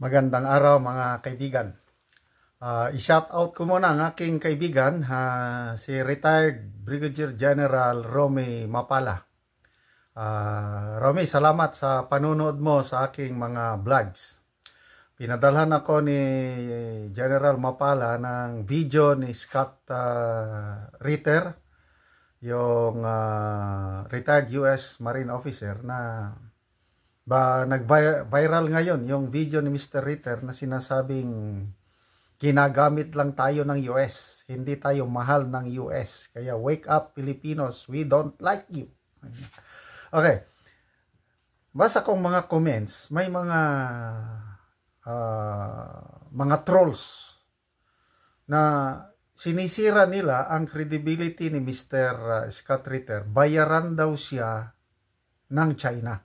Magandang araw mga kaibigan. Uh, I-shout out ko muna ang aking kaibigan, uh, si retired Brigadier General Romy Mapala. Uh, Romy, salamat sa panunood mo sa aking mga vlogs. Pinadalhan ako ni General Mapala ng video ni Scott uh, Ritter, yung uh, retired US Marine Officer na ba nag-viral ngayon yung video ni Mr. Ritter na sinasabing kinagamit lang tayo ng US. Hindi tayo mahal ng US. Kaya wake up Filipinos, we don't like you. Okay. Basa kong mga comments, may mga uh, mga trolls na sinisira nila ang credibility ni Mr. Ah, Scott Ritter. Bayaran daw siya ng China.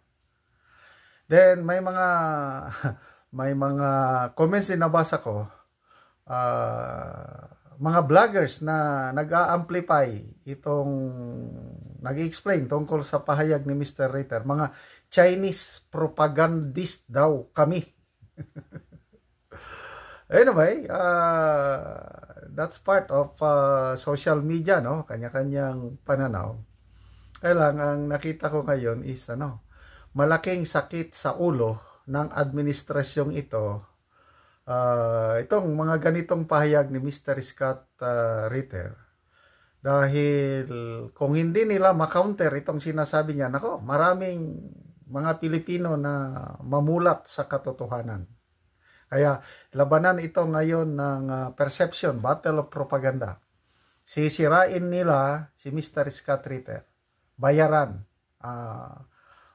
Then may mga may mga comments din nabasa ko uh, mga vloggers na nag-amplify itong nag-explain tungkol sa pahayag ni Mr. Ritter. Mga Chinese propagandist daw kami. anyway, uh, that's part of uh, social media, no? Kanya-kanyang pananaw. Kaya lang, ang nakita ko ngayon is ano, malaking sakit sa ulo ng administrasyong ito uh, itong mga ganitong pahayag ni Mr. Scott uh, Ritter dahil kung hindi nila makounter itong sinasabi niya nako maraming mga Pilipino na mamulat sa katotohanan kaya labanan ito ngayon ng uh, perception battle of propaganda sisirain nila si Mr. Scott Ritter bayaran uh,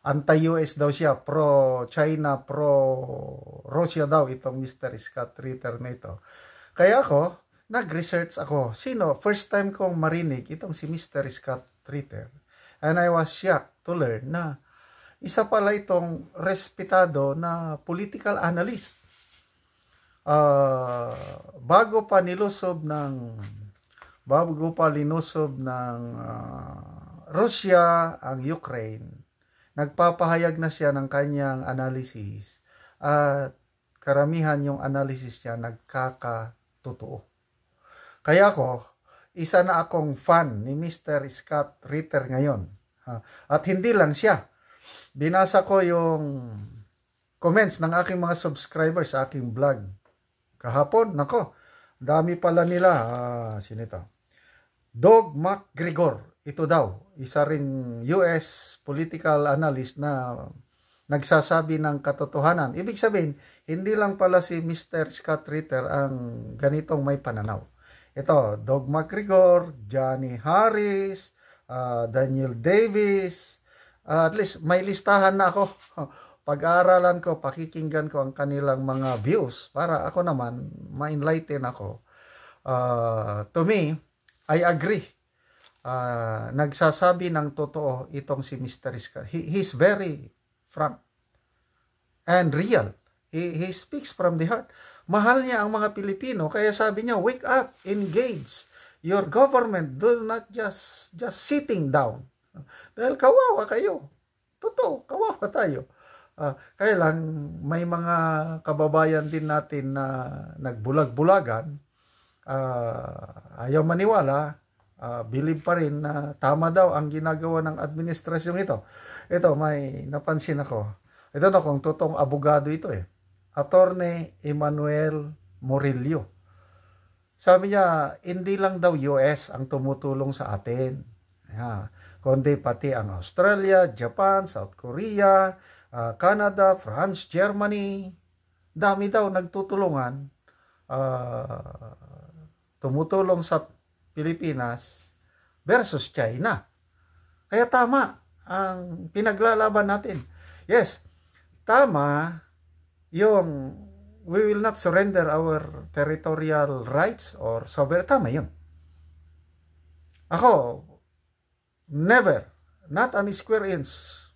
anti-US daw siya, pro-China, pro-Russia daw itong Mr. Scott Ritter na ito. Kaya ako, nag-research ako. Sino? First time kong marinig itong si Mr. Scott Ritter. And I was shocked to learn na isa pala itong respetado na political analyst. Uh, bago pa nilusob ng bago pa linusob ng uh, Russia ang Ukraine Nagpapahayag na siya ng kanyang analysis at karamihan yung analysis niya nagkakatotoo. Kaya ako, isa na akong fan ni Mr. Scott Ritter ngayon. At hindi lang siya. Binasa ko yung comments ng aking mga subscribers sa aking blog. Kahapon, nako, dami pala nila. Ah, sino ito? Dog MacGregor ito daw, isa rin US political analyst na nagsasabi ng katotohanan. Ibig sabihin, hindi lang pala si Mr. Scott Ritter ang ganitong may pananaw. Ito, Doug McGregor, Johnny Harris, uh, Daniel Davis, uh, at least may listahan na ako. Pag-aaralan ko, pakikinggan ko ang kanilang mga views para ako naman ma-enlighten ako. Uh, to me, I agree uh, nagsasabi ng totoo itong si Mr. Iska. He, he's very frank and real. He, he speaks from the heart. Mahal niya ang mga Pilipino, kaya sabi niya, wake up, engage your government. Do not just, just sitting down. Dahil kawawa kayo. Totoo, kawawa tayo. Uh, kaya lang, may mga kababayan din natin na nagbulag-bulagan, uh, ayaw maniwala, uh, believe pa rin na tama daw ang ginagawa ng administrasyong ito. Ito, may napansin ako. Ito na kung totoong abogado ito eh. Attorney Emmanuel Morillo. Sabi niya, hindi lang daw US ang tumutulong sa atin. Yeah. Kundi pati ang Australia, Japan, South Korea, uh, Canada, France, Germany. Dami daw nagtutulungan. Uh, tumutulong sa Pilipinas versus China. Kaya tama ang pinaglalaban natin. Yes, tama yung we will not surrender our territorial rights or sovereignty. Tama yun. Ako, never, not an square inch,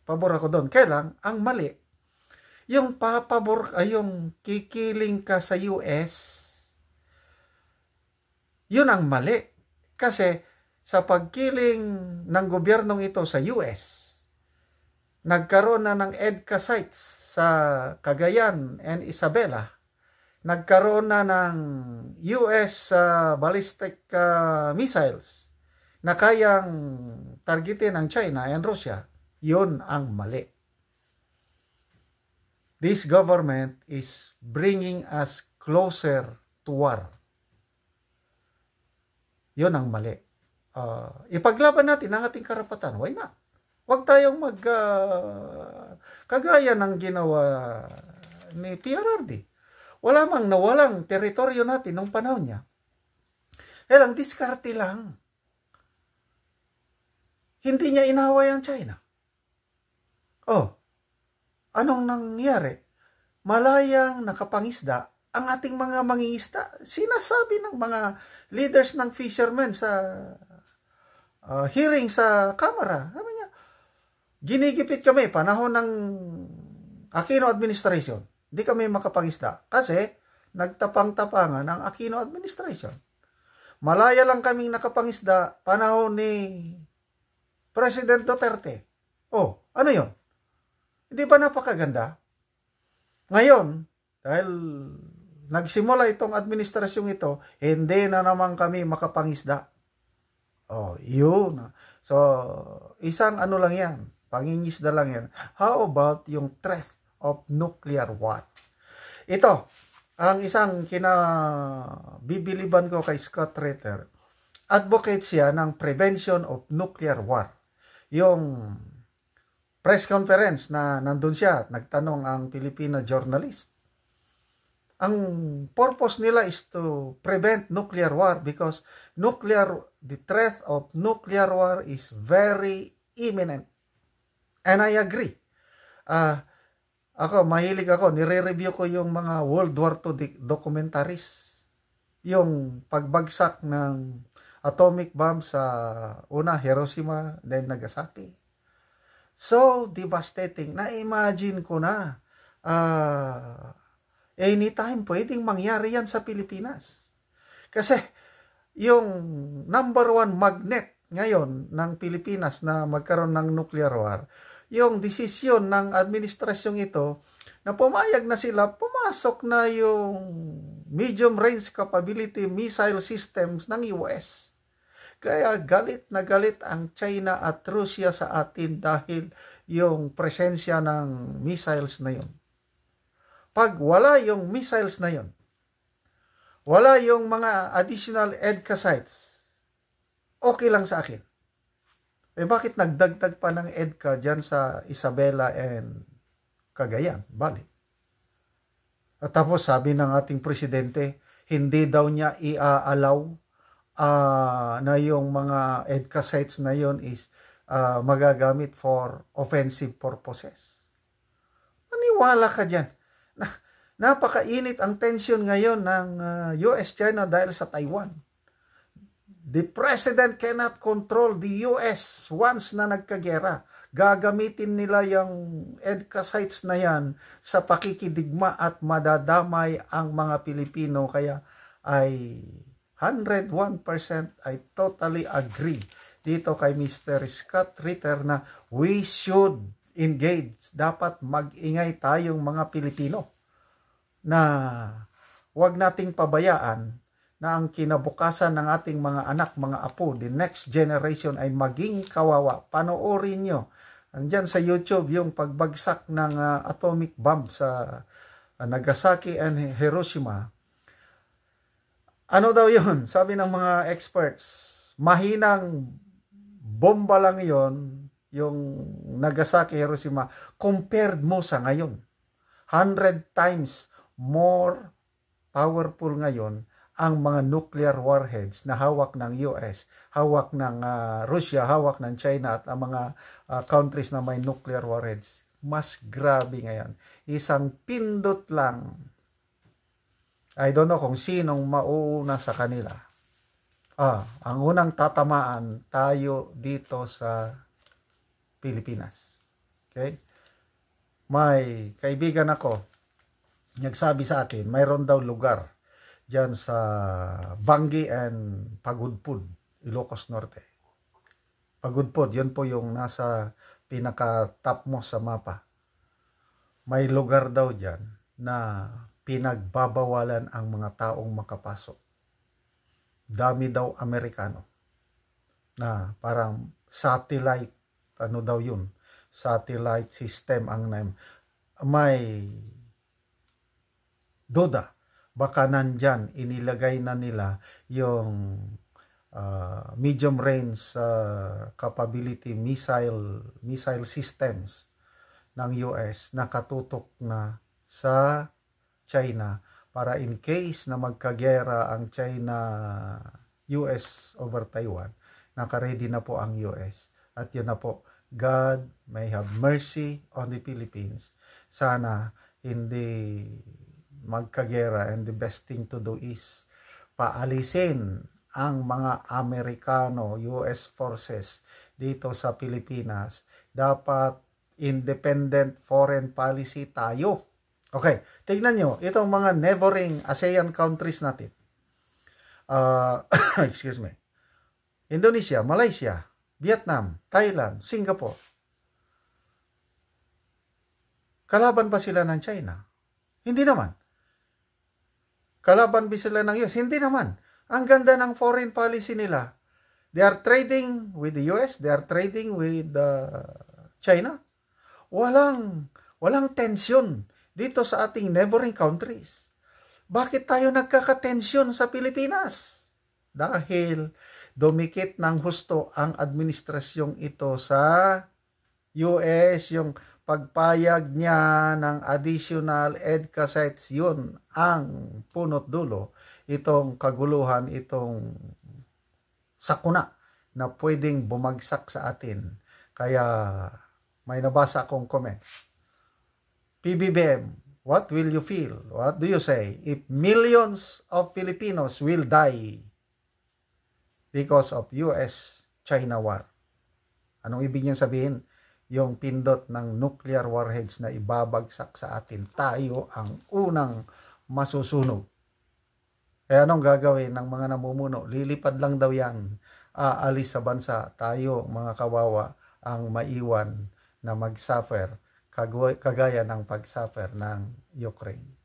pabor ako doon. Kailang, ang mali, yung papabor, ay yung kikiling ka sa US, yun ang mali. Kasi sa pagkiling ng gobyernong ito sa US, nagkaroon na ng EDCA sites sa Cagayan and Isabela. Nagkaroon na ng US uh, ah, ballistic uh, missiles na kayang targetin ng China and Russia. Yun ang mali. This government is bringing us closer to war. Yun ang mali. Uh, ipaglaban natin ang ating karapatan. Why not? Huwag tayong mag uh, kagaya ng ginawa ni PRRD. Wala mang nawalang teritoryo natin nung panahon niya. Eh lang, diskarte lang. Hindi niya inaway ang China. Oh, anong nangyari? Malayang nakapangisda ang ating mga mangingisda, sinasabi ng mga leaders ng fishermen sa uh, hearing sa Kamara. Sabi niya, ginigipit kami panahon ng Aquino administration. Hindi kami makapangisda kasi nagtapang-tapangan ang Aquino administration. Malaya lang kaming nakapangisda panahon ni President Duterte. Oh, ano yon? Hindi ba napakaganda? Ngayon, dahil nagsimula itong administrasyong ito, hindi na naman kami makapangisda. Oh, yun. So, isang ano lang yan, pangingisda lang yan. How about yung threat of nuclear war? Ito, ang isang kinabibiliban ko kay Scott Ritter, advocate siya ng prevention of nuclear war. Yung press conference na nandun siya at nagtanong ang Pilipina journalist ang purpose nila is to prevent nuclear war because nuclear the threat of nuclear war is very imminent. And I agree. Uh, ako, mahilig ako. Nire-review ko yung mga World War II documentaries. Yung pagbagsak ng atomic bomb sa una, Hiroshima, then Nagasaki. So devastating. Na-imagine ko na. Ah... Uh, eh, anytime pwedeng mangyari yan sa Pilipinas. Kasi yung number one magnet ngayon ng Pilipinas na magkaroon ng nuclear war, yung desisyon ng administrasyong ito na pumayag na sila, pumasok na yung medium range capability missile systems ng US. Kaya galit na galit ang China at Russia sa atin dahil yung presensya ng missiles na yun pag wala yung missiles na yon, wala yung mga additional EDCA sites, okay lang sa akin. Eh bakit nagdagdag pa ng EDCA dyan sa Isabela and Cagayan? Bali. At tapos sabi ng ating presidente, hindi daw niya iaalaw uh, ah, na yung mga EDCA sites na yon is uh, magagamit for offensive purposes. Maniwala ka dyan na, napakainit ang tension ngayon ng uh, US-China dahil sa Taiwan. The president cannot control the US once na nagkagera. Gagamitin nila yung EDCA sites na yan sa pakikidigma at madadamay ang mga Pilipino. Kaya ay 101% I totally agree dito kay Mr. Scott Ritter na we should engage, dapat mag-ingay tayong mga Pilipino na huwag nating pabayaan na ang kinabukasan ng ating mga anak, mga apo, the next generation ay maging kawawa. Panoorin nyo. Andiyan sa YouTube yung pagbagsak ng uh, atomic bomb sa uh, Nagasaki and Hiroshima. Ano daw yun? Sabi ng mga experts, mahinang bomba lang yon yung Nagasaki, Hiroshima, compared mo sa ngayon. 100 times more powerful ngayon ang mga nuclear warheads na hawak ng US, hawak ng uh, Russia, hawak ng China at ang mga uh, countries na may nuclear warheads. Mas grabe ngayon. Isang pindot lang. I don't know kung sinong mauuna sa kanila. Ah, ang unang tatamaan tayo dito sa Pilipinas. Okay? May kaibigan ako, nagsabi sa akin, mayroon daw lugar dyan sa Bangi and Pagudpud, Ilocos Norte. Pagudpud, yun po yung nasa pinaka-top mo sa mapa. May lugar daw dyan na pinagbabawalan ang mga taong makapasok. Dami daw Amerikano na parang satellite ano daw yun, satellite system ang name. May duda, baka nandyan, inilagay na nila yung uh, medium range uh, capability missile, missile systems ng US nakatutok na sa China para in case na magkagera ang China US over Taiwan, nakaredy na po ang US at yun na po, God may have mercy on the Philippines. Sana hindi magkagera and the best thing to do is paalisin ang mga Amerikano, US forces dito sa Pilipinas. Dapat independent foreign policy tayo. Okay, tignan nyo, itong mga neighboring ASEAN countries natin. Uh, excuse me. Indonesia, Malaysia, Vietnam, Thailand, Singapore. Kalaban ba sila ng China? Hindi naman. Kalaban ba sila ng US? Hindi naman. Ang ganda ng foreign policy nila. They are trading with the US, they are trading with uh, China. Walang walang tension dito sa ating neighboring countries. Bakit tayo nagkakatensyon sa Pilipinas? Dahil Dumikit ng husto ang administrasyong ito sa US, yung pagpayag niya ng additional ed sites, yun ang punot dulo itong kaguluhan, itong sakuna na pwedeng bumagsak sa atin. Kaya may nabasa akong comment. PBBM, what will you feel? What do you say if millions of Filipinos will die because of US-China war. Anong ibig niyang sabihin? Yung pindot ng nuclear warheads na ibabagsak sa atin, tayo ang unang masusunog. Eh anong gagawin ng mga namumuno? Lilipad lang daw yan. Aalis sa bansa. Tayo, mga kawawa, ang maiwan na mag-suffer kagaya ng pag-suffer ng Ukraine.